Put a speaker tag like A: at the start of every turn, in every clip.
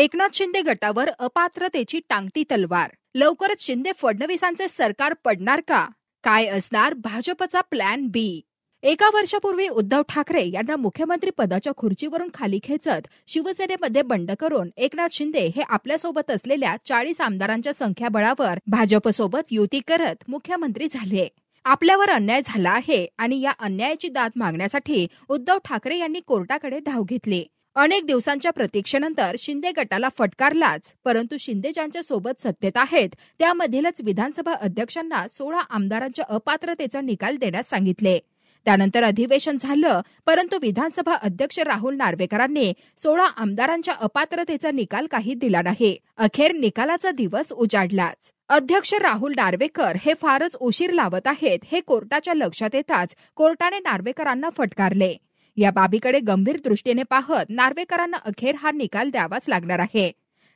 A: एकनाथ शिंदे गटावर अपात्रतेची टांगती तलवार लवकरच शिंदे फडणवीसांचे सरकार पडणार का काय असणार भाजपचा प्लॅन बी एका वर्षापूर्वी उद्धव ठाकरे यांना मुख्यमंत्री पदाच्या खुर्चीवरून खाली खेचत शिवसेनेमध्ये बंड करून एकनाथ शिंदे हे आपल्यासोबत असलेल्या चाळीस आमदारांच्या संख्याबळावर भाजपसोबत युती करत मुख्यमंत्री झाले आपल्यावर अन्याय झाला आहे आणि या अन्यायाची दाद मागण्यासाठी उद्धव ठाकरे यांनी कोर्टाकडे धाव घेतली अनेक दिवसांच्या प्रतीक्षेनंतर शिंदे गटाला फटकारलाच परंतु शिंदे ज्यांच्या सोबत सत्तेत आहेत त्यामधीलच विधानसभा अध्यक्षांना सोळा आमदारांच्या अपात्रतेचा निकाल देण्यास सांगितले त्यानंतर अधिवेशन झालं परंतु विधानसभा अध्यक्ष राहुल नार्वेकरांनी सोळा आमदारांच्या अपात्रतेचा निकाल काही दिला नाही अखेर निकालाचा दिवस उजाडलाच अध्यक्ष राहुल नार्वेकर हे फारच उशीर लावत आहेत हे कोर्टाच्या लक्षात येताच कोर्टाने नार्वेकरांना फटकारले या बाबीकडे गंभीर दृष्टीने पाहत नार्वेकरांना अखेर हा निकाल द्यावाच लागणार आहे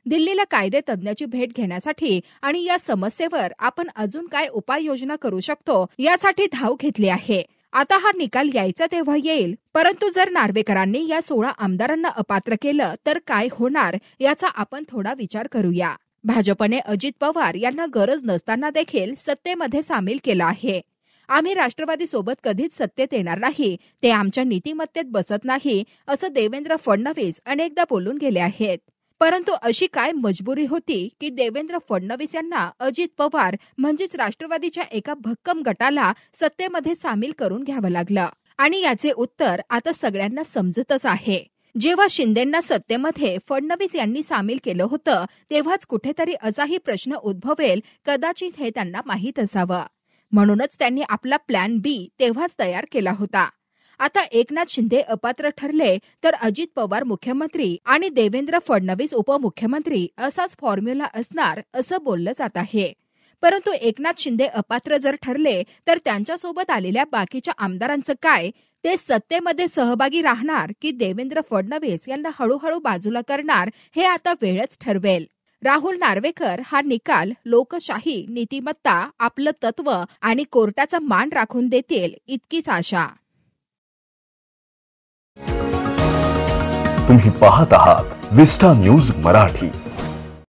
A: दिल्लीला कायदे तज्ज्ञाची भेट घेण्यासाठी आणि या समस्येवर आपण अजून काय उपाययोजना करू शकतो यासाठी धाव घेतली आहे आता हा निकाल यायचा तेव्हा येईल परंतु जर नार्वेकरांनी या सोळा आमदारांना अपात्र केलं तर काय होणार याचा आपण थोडा विचार करूया भाजपने अजित पवार यांना गरज नसताना देखील सत्तेमध्ये सामील केलं आहे आम्ही राष्ट्रवादीसोबत कधीच सत्तेत येणार नाही ते आमच्या नीतिमत्तेत बसत नाही असं देवेंद्र फडणवीस अनेकदा बोलून गेले आहेत परंतु अशी काय मजबुरी होती की देवेंद्र फडणवीस यांना अजित पवार म्हणजेच राष्ट्रवादीच्या एका भक्कम गटाला सत्तेमध्ये सामील करून घ्यावं लागलं आणि याचे उत्तर आता सगळ्यांना समजतच आहे जेव्हा शिंदेंना सत्तेमध्ये फडणवीस यांनी सामील केलं होतं तेव्हाच कुठेतरी असाही प्रश्न उद्भवेल कदाचित हे त्यांना माहीत असावं म्हणूनच त्यांनी आपला प्लॅन बी तेव्हाच तयार केला होता आता एकनाथ शिंदे अपात्र ठरले तर अजित पवार मुख्यमंत्री आणि देवेंद्र फडणवीस उपमुख्यमंत्री असाच फॉर्म्युला असणार असं बोललं जात आहे परंतु एकनाथ शिंदे अपात्र जर ठरले तर त्यांच्यासोबत आलेल्या बाकीच्या आमदारांचं काय ते सत्तेमध्ये सहभागी राहणार की देवेंद्र फडणवीस यांना हळूहळू बाजूला करणार हे आता वेळच ठरवेल राहुल नार्वेकर हा निकाल लोकशाही नीतिमत्ता आपलं तत्व आणि कोर्टाचा मान राखून देतील इतकीच आशा तुम्ही पाहत आहात विस्टा न्यूज मराठी